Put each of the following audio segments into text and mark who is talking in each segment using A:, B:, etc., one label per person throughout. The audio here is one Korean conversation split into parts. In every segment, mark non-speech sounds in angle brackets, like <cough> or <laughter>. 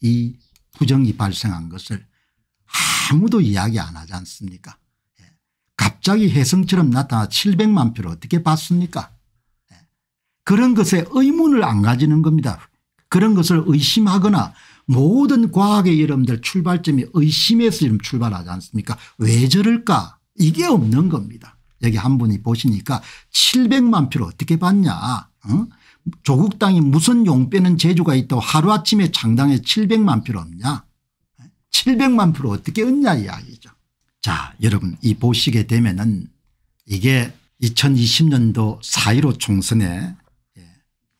A: 이 부정이 발생한 것을 아무도 이야기 안 하지 않습니까 예. 갑자기 혜성처럼 나타나 700만 표를 어떻게 받습니까 예. 그런 것에 의문을 안 가지는 겁니다. 그런 것을 의심하거나 모든 과학의 여러분들 출발점이 의심에서 지금 출발하지 않습니까 왜 저럴까 이게 없는 겁니다. 여기 한 분이 보시니까 700만 표를 어떻게 받냐 어? 조국 당이 무슨 용빼는 재주가 있다고 하루아침에 장당에 700만 표를 얻냐 700만 표를 어떻게 얻냐 이야기죠. 자 여러분 이 보시게 되면 은 이게 2020년도 4.15 총선에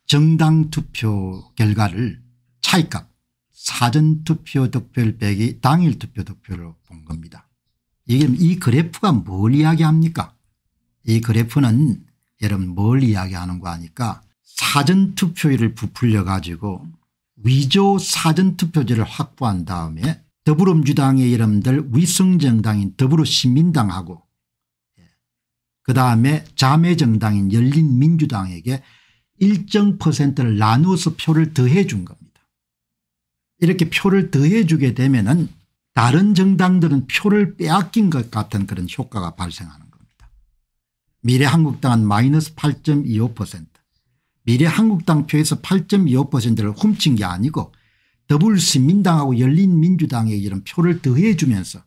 A: 정당 투표 결과를 차이값 사전투표 득표율 빼기 당일 투표 득표로 율본 겁니다. 이게 이 그래프가 뭘 이야기합니까 이 그래프는 여러분 뭘 이야기하는 거 아니까 사전투표율을 부풀려 가지고 위조 사전투표제를 확보한 다음에 더불어민주당의 이름들 위성정당인 더불어시민당하고 예, 그다음에 자매정당인 열린민주당에게 일정 퍼센트를 나누어서 표를 더해 준 겁니다. 이렇게 표를 더해 주게 되면 은 다른 정당들은 표를 빼앗긴 것 같은 그런 효과가 발생하는 겁니다. 미래한국당은 마이너스 8.25% 미래한국당표에서 8.25%를 훔친 게 아니고 더불시민당하고 열린민주당에 이런 표를 더해 주면서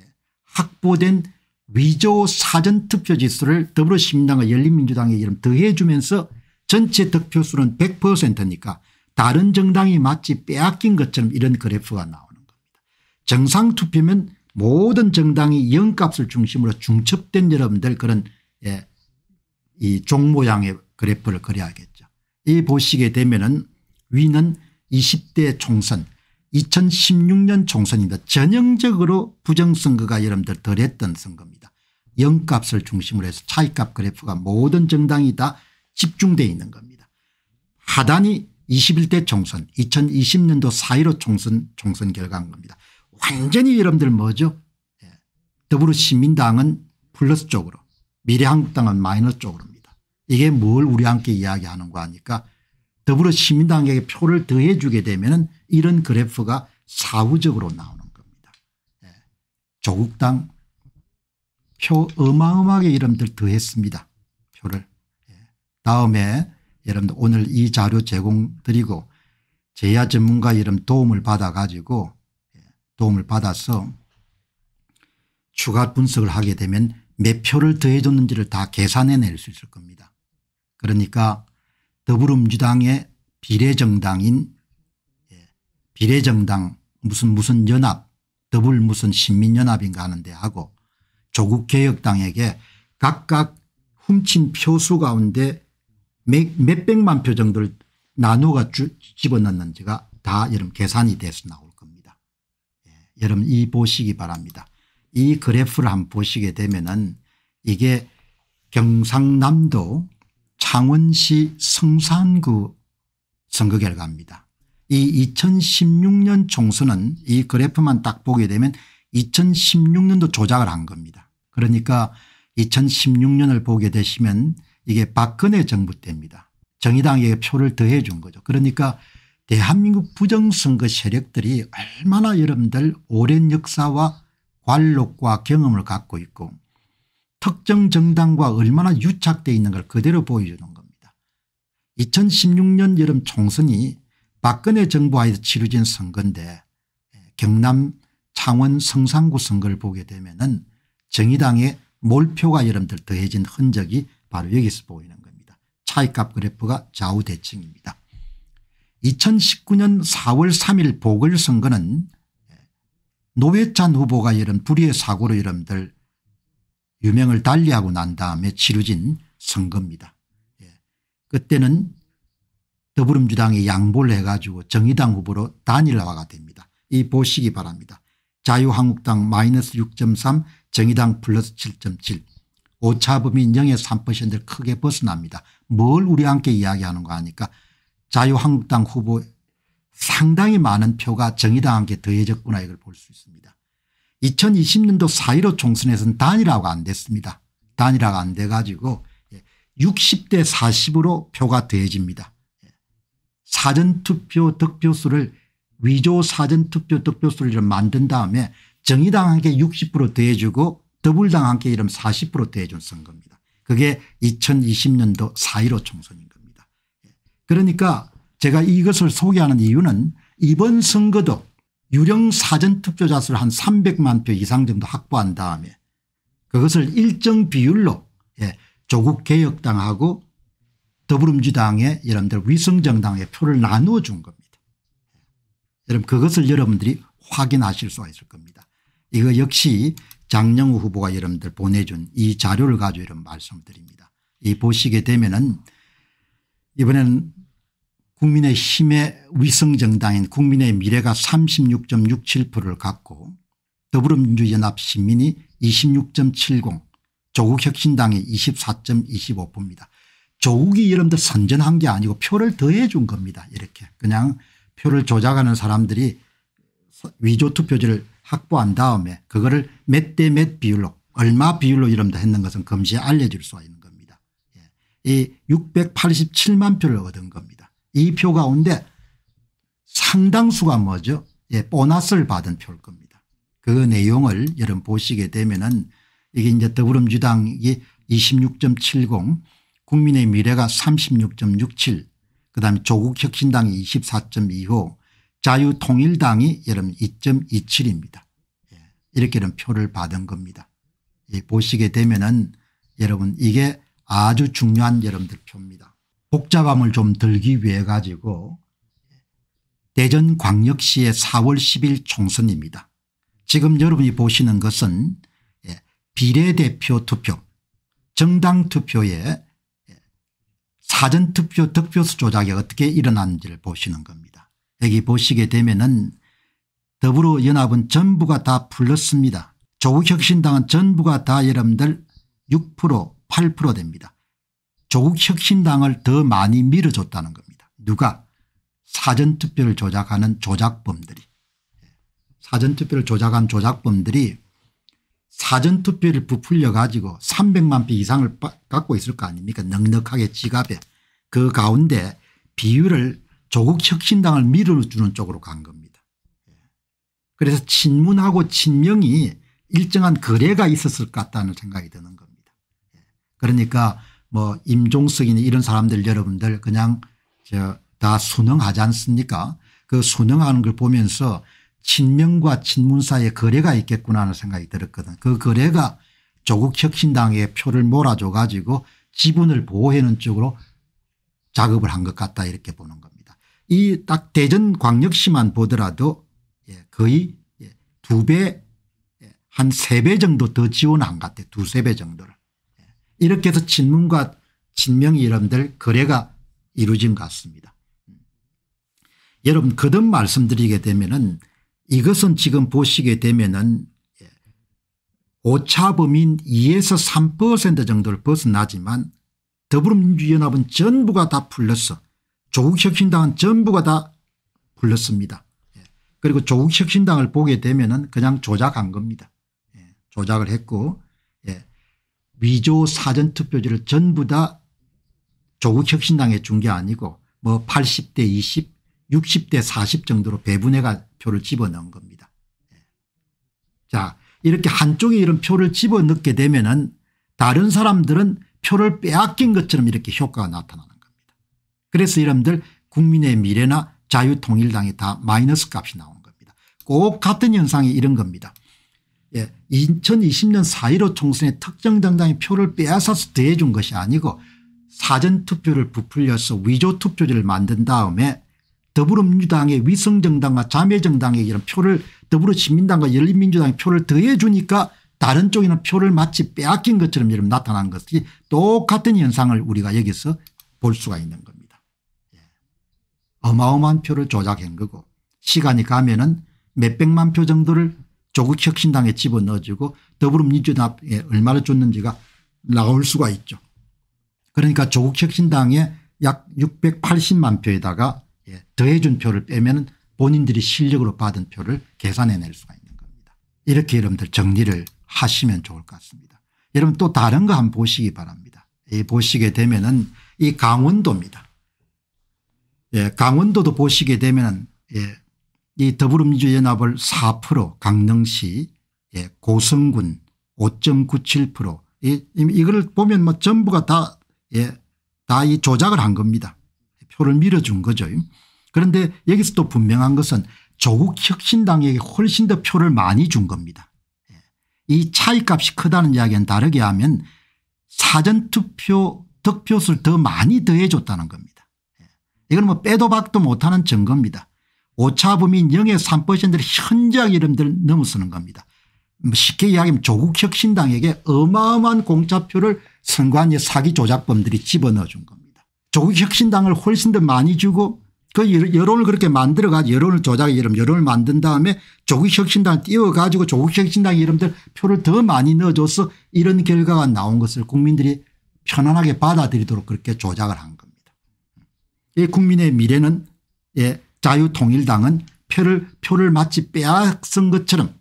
A: 예, 확보된 위조 사전투표지수를 더불어시민당과 열린민주당에 이름 더해 주면서 전체 득표수는 100%니까 다른 정당이 마치 빼앗긴 것처럼 이런 그래프가 나오는 겁니다. 정상투표면 모든 정당이 0값을 중심으로 중첩된 여러분들 그런 예, 이종 모양의 그래프를 그려야겠죠. 이 보시게 되면은 위는 20대 총선 2016년 총선입니다. 전형적으로 부정선거가 여러분들 덜했던 선거입니다. 영값을 중심으로 해서 차익값 그래프가 모든 정당이 다 집중되어 있는 겁니다. 하단이 21대 총선 2020년도 4.15 총선 총선 결과인 겁니다. 완전히 여러분들 뭐죠 예. 더불어시민당은 플러스 쪽으로 미래한국당은 마이너스 쪽으로 이게 뭘 우리 함께 이야기하는거아니까 더불어 시민당에게 표를 더해 주게 되면 이런 그래프가 사후적으로 나오는 겁니다. 예. 조국당 표 어마어마하게 여러들 더했습니다. 표를. 예. 다음에 여러분들 오늘 이 자료 제공드리고 제야 전문가 여러 도움을 받아 가지고 예. 도움을 받아서 추가 분석을 하게 되면 몇 표를 더해줬는지를 다 계산해낼 수 있을 겁니다. 그러니까 더불어민주당의 비례정당인 예, 비례정당 무슨 무슨 연합 더불 무슨 신민연합인가 하는데 하고 조국개혁당에게 각각 훔친 표수 가운데 몇백만 표 정도를 나누어 집어넣는 지가 다 여러분 계산이 돼서 나올 겁니다. 예. 여러분 이 보시기 바랍니다. 이 그래프를 한번 보시게 되면 은 이게 경상남도 강원시 성산구 선거 결과입니다. 이 2016년 총선은 이 그래프만 딱 보게 되면 2016년도 조작을 한 겁니다. 그러니까 2016년을 보게 되시면 이게 박근혜 정부 때입니다. 정의당에게 표를 더해 준 거죠. 그러니까 대한민국 부정선거 세력들이 얼마나 여러분들 오랜 역사와 관록과 경험을 갖고 있고 특정 정당과 얼마나 유착되어 있는 걸 그대로 보여주는 겁니다. 2016년 여름 총선이 박근혜 정부하에서 치루진 선거인데 예, 경남 창원 성산구 선거를 보게 되면 은 정의당의 몰표가 여러분들 더해진 흔적이 바로 여기서 보이는 겁니다. 차이값 그래프가 좌우 대칭입니다. 2019년 4월 3일 보궐선거는 예, 노회찬 후보가 이런 불의의 사고로 여러분들 유명을 달리하고 난 다음에 치루진 선거입니다. 예. 그때는 더불어민주당이 양보를 해가지고 정의당 후보로 단일화가 됩니다. 이 보시기 바랍니다. 자유한국당 마이너스 6.3 정의당 플러스 7.7 오차범위 0의 3%를 크게 벗어납니다. 뭘 우리 함께 이야기하는 거 아니까 자유한국당 후보 상당히 많은 표가 정의당한테 더해졌구나 이걸 볼 수 있습니다. 2020년도 4.15 총선에서는 단일화가 안 됐습니다. 단일화가 안돼 가지고 60대 예, 40으로 표가 더해집니다. 예. 사전투표 득표수를 위조 사전투표 득표수를 만든 다음에 정의당한테 60% 더해주고 더불당한테 이름 40% 더해준 선거입니다. 그게 2020년도 4.15 총선인 겁니다. 예. 그러니까 제가 이것을 소개하는 이유는 이번 선거도 유령 사전 투표자 수를 한 300만 표 이상 정도 확보한 다음에 그것을 일정 비율로 예, 조국 개혁당하고 더불어민주당의 여러분들 위성정당의 표를 나누어 준 겁니다. 여러분 그것을 여러분들이 확인하실 수가 있을 겁니다. 이거 역시 장영우 후보가 여러분들 보내준 이 자료를 가지고 이런 말씀 드립니다. 이 보시게 되면은 이번에는 국민의힘의 위성정당인 국민의 미래가 36.67%를 갖고 더불어민주연합 시민이26.70 조국혁신당이 24.25%입니다. 조국이 여러분들 선전한 게 아니고 표를 더해 준 겁니다. 이렇게 그냥 표를 조작하는 사람들이 위조 투표지를 확보한 다음에 그거를 몇 대 몇 비율로 얼마 비율로 이름도 했는 것은 검시에 알려질 수가 있는 겁니다. 예. 이 687만 표를 얻은 겁니다. 이표 가운데 상당수가 뭐죠 예, 보너스를 받은 표일 겁니다. 그 내용을 여러분 보시게 되면은 이게 이제 더불어민주당이 26.70 국민의 미래가 36.67 그다음에 조국혁신당이 24.25 자유통일당이 여러분 2.27입니다. 예, 이렇게 이 표를 받은 겁니다. 예, 보시게 되면은 여러분 이게 아주 중요한 여러분들 표입니다. 복잡함을 좀 들기 위해 가지고 대전광역시의 4월 10일 총선입니다. 지금 여러분이 보시는 것은 예, 비례대표 투표 정당 투표에 예, 사전투표 득표수 조작이 어떻게 일어난지를 보시는 겁니다. 여기 보시게 되면 은 더불어연합은 전부가 다 불렀습니다. 조국혁신당은 전부가 다 여러분들 6% 8% 됩니다. 조국혁신당을 더 많이 밀어줬다는 겁니다. 누가 사전투표를 조작하는 조작범들이 사전투표를 조작한 조작범들이 사전투표를 부풀려 가지고 300만 표 이상을 갖고 있을 거 아닙니까 넉넉하게 지갑에 그 가운데 비율을 조국혁신당을 밀어주는 쪽으로 간 겁니다. 그래서 친문하고 친명이 일정한 거래가 있었을 것 같다는 생각이 드는 겁니다. 그러니까 뭐 임종석이니 이런 사람들 여러분들 그냥 다 순응하지 않습니까 그 순응하는 걸 보면서 친명과 친문 사이에 거래가 있겠구나 하는 생각이 들었거든 그 거래가 조국 혁신당의 표를 몰아줘 가지고 지분을 보호하는 쪽으로 작업을 한 것 같다 이렇게 보는 겁니다. 이 딱 대전 광역시만 보더라도 예, 거의 예, 두배 한 세배 예, 정도 더 지원한 것 같아요. 두세 배 정도를. 이렇게 해서 친문과 친명이 여러분들 거래가 이루어진 것 같습니다. 여러분 거듭 말씀드리게 되면은 이것은 지금 보시게 되면은 예, 오차범인 2에서 3% 정도를 벗어나지만 더불어민주연합은 전부가 다 풀렸어. 조국혁신당은 전부가 다 풀렸습니다. 예, 그리고 조국혁신당을 보게 되면 은 그냥 조작한 겁니다. 예, 조작을 했고 위조 사전투표지를 전부 다 조국혁신당에 준 게 아니고 뭐 80대 20 60대 40 정도로 배분해가 표를 집어넣은 겁니다. 예. 자 이렇게 한쪽에 이런 표를 집어넣게 되면 은 다른 사람들은 표를 빼앗긴 것처럼 이렇게 효과가 나타나는 겁니다. 그래서 이름들 국민의 미래나 자유통일당이 다 마이너스 값이 나온 겁니다. 꼭 같은 현상이 이런 겁니다. 예, 2020년 4.15 총선에 특정 정당의 표를 빼앗아서 대해준 것이 아니고 사전투표를 부풀려서 위조투표제를 만든 다음에 더불어민주당의 위성정당과 자매정당에 이런 표를 더불어시민당과 열린민주당의 표를 더해주니까 다른 쪽에는 표를 마치 빼앗긴 것처럼 여러 나타난 것이 똑같은 현상을 우리가 여기서 볼 수가 있는 겁니다. 예. 어마어마한 표를 조작한 거고 시간이 가면 은 몇백만 표 정도를 조국혁신당에 집어넣어주고 더불어민주당에 얼마나 줬는지가 나올 수가 있죠. 그러니까 조국혁신당에 약 680만 표에다가 예, 더해준 표를 빼면 본인들이 실력으로 받은 표를 계산해낼 수가 있는 겁니다. 이렇게 여러분들 정리를 하시면 좋을 것 같습니다. 여러분 또 다른 거 한번 보시기 바랍니다. 이 보시게 되면은 이 강원도입니다. 예, 강원도도 보시게 되면은 예, 이 더불어민주연합을 4% 강릉시 예, 고성군 5.97% 이거를 보면 뭐 전부가 다 예, 다 조작을 한 겁니다. 표를 밀어준 거죠. 그런데 여기서 또 분명한 것은 조국 혁신당에게 훨씬 더 표를 많이 준 겁니다. 예. 이 차이값이 크다는 이야기는 다르게 하면 사전투표 득표수를 더 많이 더해줬다는 겁니다. 예. 이건 뭐 빼도 박도 못하는 증거입니다. 오차범위 0의 3%를 현장 이름들을 넘어서는 겁니다. 쉽게 이야기하면 조국 혁신당에게 어마어마한 공짜표를 선관위 사기 조작범들이 집어넣어 준 겁니다. 조국 혁신당을 훨씬 더 많이 주고 그 여론을 그렇게 만들어가 여론을 조작해 이름 여론을 만든 다음에 조국혁신당 띄워가지고 조국혁신당 이름들 표를 더 많이 넣어줘서 이런 결과가 나온 것을 국민들이 편안하게 받아들이도록 그렇게 조작을 한 겁니다. 이 국민의 미래는 예, 자유통일당은 표를 표를 마치 빼앗은 것처럼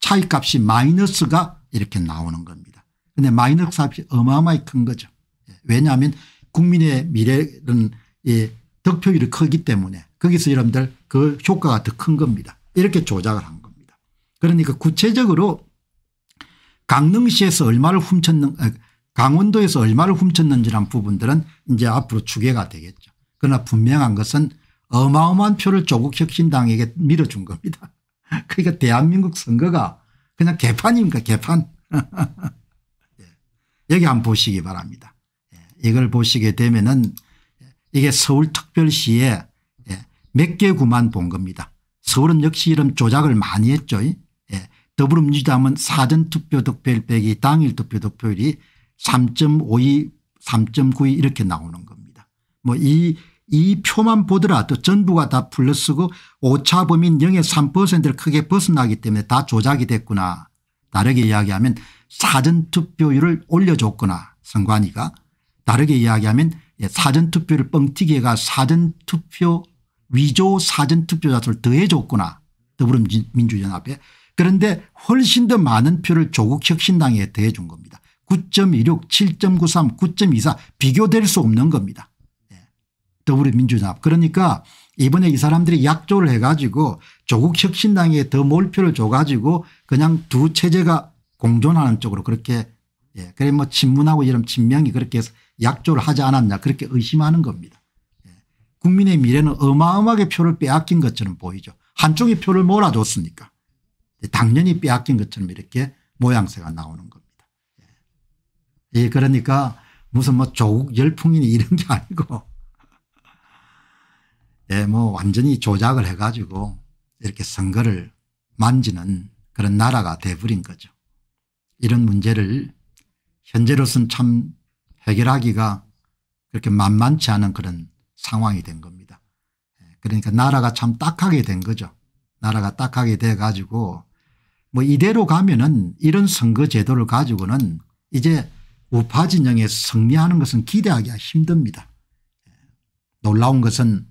A: 차이값이 마이너스가 이렇게 나오는 겁니다. 근데 마이너스 값이 어마어마히 큰 거죠. 예, 왜냐하면 국민의 미래는 예, 득표율이 크기 때문에 거기서 여러분들 그 효과가 더 큰 겁니다. 이렇게 조작을 한 겁니다. 그러니까 구체적으로 강릉시에서 얼마를 훔쳤는 아, 강원도에서 얼마를 훔쳤는지란 부분들은 이제 앞으로 추계가 되겠죠. 그러나 분명한 것은 어마어마한 표를 조국 혁신당에게 밀어준 겁니다. <laughs> 그러니까 대한민국 선거가 그냥 개판입니까 개판. <laughs> 예. 여기 한번 보시기 바랍니다. 예. 이걸 보시게 되면은 이게 서울특별시에 예. 몇 개구만 본 겁니다. 서울은 역시 이런 조작을 많이 했죠. 더불어민주당은 사전투표 득표율 빼기 당일 투표 득표율이 3.52 3.92 이렇게 나오는 겁니다. 뭐이 이 표만 보더라도 전부가 다 불러쓰고 오차 범인 0의 3%를 크게 벗어나기 때문에 다 조작이 됐구나. 다르게 이야기하면 사전투표율을 올려줬구나 선관위가. 다르게 이야기하면 예, 사전투표를 뻥튀기가 사전투표 위조 사전투표 자수를 더해줬구나 더불어민주연합에. 그런데 훨씬 더 많은 표를 조국 혁신당에 더해준 겁니다. 9.16 7.93 9.24 비교될 수 없는 겁니다. 더불어민주당 그러니까 이번에 이 사람들이 약조를 해가지고 조국 혁신당에 더 몰표를 줘가지고 그냥 두 체제가 공존하는 쪽으로 그렇게 예. 그래 뭐 친문하고 이런 친명이 그렇게 해서 약조를 하지 않았냐 그렇게 의심하는 겁니다. 예. 국민의 미래는 어마어마하게 표를 빼앗긴 것처럼 보이죠. 한쪽이 표를 몰아줬으니까 당연히 빼앗긴 것처럼 이렇게 모양새가 나오는 겁니다. 예. 예. 그러니까 무슨 뭐 조국 열풍이니 이런 게 아니고 예, 뭐 완전히 조작을 해가지고 이렇게 선거를 만지는 그런 나라가 돼버린 거죠. 이런 문제를 현재로서는 참 해결하기가 그렇게 만만치 않은 그런 상황이 된 겁니다. 예, 그러니까 나라가 참 딱하게 된 거죠. 나라가 딱하게 돼 가지고 뭐 이대로 가면은 이런 선거 제도를 가지고는 이제 우파 진영에 승리하는 것은 기대하기가 힘듭니다. 예, 놀라운 것은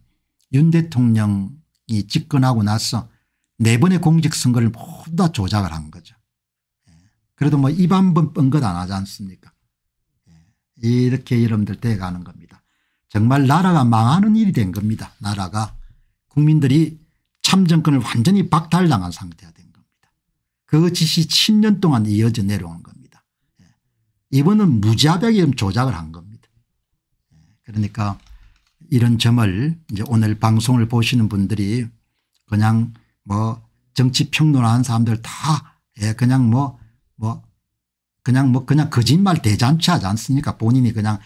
A: 윤 대통령이 집권하고 나서 네 번의 공직선거를 모두 다 조작을 한 거죠. 예. 그래도 뭐 입 한번 뻥긋 안 하지 않습니까 예. 이렇게 여러분들 돼가는 겁니다. 정말 나라가 망하는 일이 된 겁니다. 나라가 국민들이 참정권을 완전히 박탈당한 상태가 된 겁니다. 그 짓이 10년 동안 이어져 내려온 겁니다. 예. 이번은 무자비하게 조작을 한 겁니다. 그러니까 이런 점을 이제 오늘 방송을 보시는 분들이 그냥 뭐 정치 평론하는 사람들 다예 그냥 뭐뭐 뭐, 그냥 뭐 그냥 거짓말 대잔치 하지 않습니까 본인이 그냥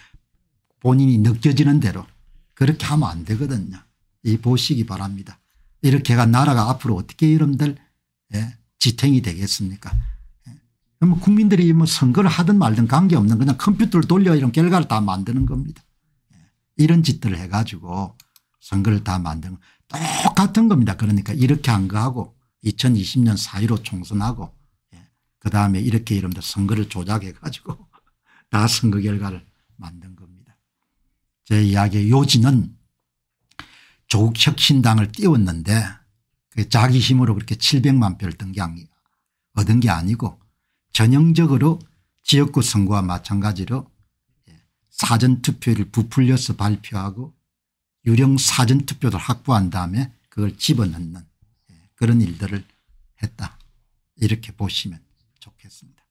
A: 본인이 느껴지는 대로 그렇게 하면 안 되거든요. 이 보시기 바랍니다. 이렇게가 나라가 앞으로 어떻게 여러들 예, 지탱이 되겠습니까 예. 뭐 국민들이 뭐 선거를 하든 말든 관계없는 그냥 컴퓨터를 돌려 이런 결과를 다 만드는 겁니다. 이런 짓들을 해가지고 선거를 다 만든 똑같은 겁니다. 그러니까 이렇게 한 거하고 2020년 4.15 총선하고 예. 그다음에 이렇게 이름들 선거를 조작해 가지고 <laughs> 다 선거 결과를 만든 겁니다. 제 이야기의 요지는 조국 혁신당을 띄웠는데 자기 힘으로 그렇게 700만 표를 등기한, 얻은 게 아니고 전형적으로 지역구 선거와 마찬가지로 사전투표를 부풀려서 발표하고 유령 사전투표를 확보한 다음에 그걸 집어넣는 예, 그런 일들을 했다 이렇게 보시면 좋겠습니다.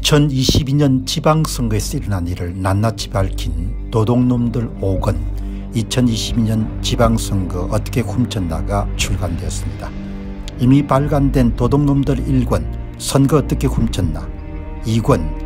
A: 2022년 지방선거에서 일어난 일을 낱낱이 밝힌 도둑놈들 5권 2022년 지방선거 어떻게 훔쳤나가 출간되었습니다. 이미 발간된 도둑놈들 1권 선거 어떻게 훔쳤나 2권